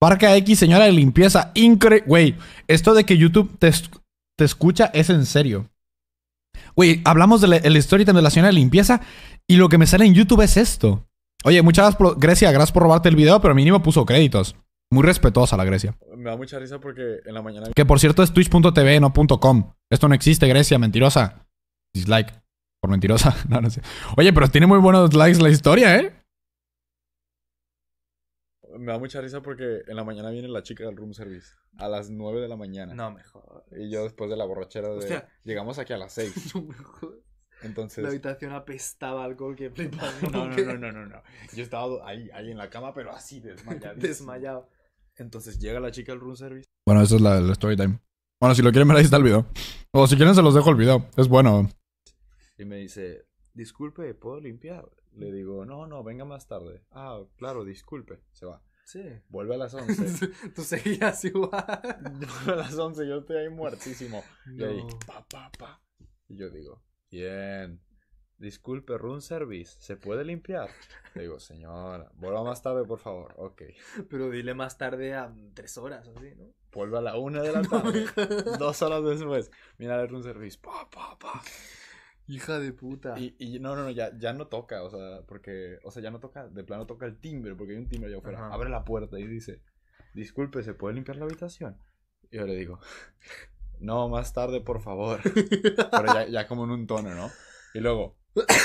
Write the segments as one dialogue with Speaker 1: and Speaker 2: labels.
Speaker 1: Parca X, señora de limpieza. Incre... Güey, esto de que YouTube te, escucha es en serio. Güey, hablamos del de storytime de la señora de limpieza y lo que me sale en YouTube es esto. Oye, muchas gracias, Grecia, gracias por robarte el video, pero mínimo puso créditos. Muy respetuosa la Grecia. Me da mucha risa porque en la mañana. Que por cierto es twitch.tv, no .com. Esto no existe, Grecia, mentirosa. Dislike. Por mentirosa. No, sé. Oye, pero tiene muy buenos likes la historia, ¿eh? me da mucha risa porque en la mañana viene la chica del room service. A las 9 de la mañana. No, mejor. Y yo después de la borrachera de... llegamos aquí a las 6. Entonces... La habitación apestaba alcohol que No, no, no, no, no, no. Yo estaba ahí, ahí en la cama, pero así desmayado. desmayado. Entonces llega la chica del room service. Bueno, eso es la, story time. Bueno, si lo quieren ver ahí está el video. O si quieren se los dejo el video. Es bueno. Y me dice, disculpe, ¿puedo limpiar? Le digo, no, no, venga más tarde. Ah, claro, disculpe. Se va. Sí. Vuelve a las 11. Tú seguías igual. Vuelve a las 11, yo estoy ahí muertísimo. pa, pa, pa. Y yo digo, bien. Disculpe, room service, ¿se puede limpiar? Le digo, señora, vuelva más tarde, por favor. Ok. Pero dile más tarde a tres horas, así, ¿no? Vuelve a la una de la tarde. dos horas después. Mira el room service. Pa, pa, pa. Hija de puta. Y, y no, no, no, ya, ya no toca, o sea, porque, o sea, ya no toca, de plano toca el timbre, porque hay un timbre allá afuera. Abre la puerta y dice, disculpe, ¿se puede limpiar la habitación? Y yo le digo, no, más tarde, por favor. Pero ya, ya como en un tono, ¿no? Y luego,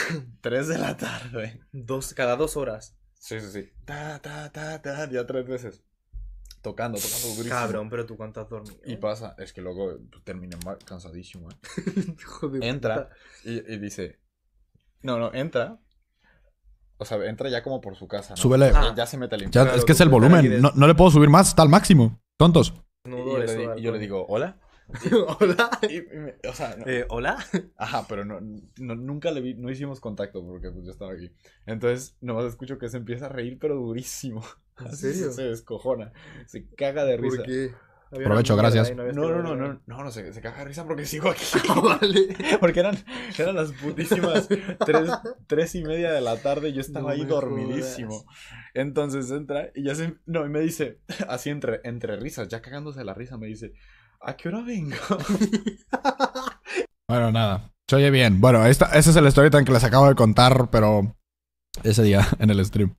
Speaker 1: tres de la tarde. Dos, cada dos horas. Sí, sí, sí. Ta, ta, ta, ta, ya tres veces tocando, tocando durísimo. Cabrón, pero tú cuánto has dormido. Y pasa, es que luego terminé cansadísimo, ¿eh? entra y, dice. No, no, entra. O sea, entra ya como por su casa. Súbele. Ah. Ya se mete Es que es el volumen. No, le puedo subir más, está al máximo. Tontos. y, yo le, digo, ¿hola? ¿Hola? o sea, eh, ¿Hola? Ajá, pero no, nunca le vi, no hicimos contacto porque pues, yo estaba aquí. Entonces, nomás escucho que se empieza a reír, pero durísimo. Se descojona. Se caga de risa. ¿Por Aprovecho, gracias. No, no, no, no, no, no, se, caga de risa porque sigo aquí. vale. Porque eran, eran las putísimas tres, y media de la tarde y yo estaba ahí dormidísimo. Entonces entra y ya se. No, y me dice, así entre, entre risas, ya cagándose la risa, me dice, ¿a qué hora vengo? bueno, nada. Se oye bien. Bueno, esta, ese es el story que les acabo de contar, pero ese día en el stream.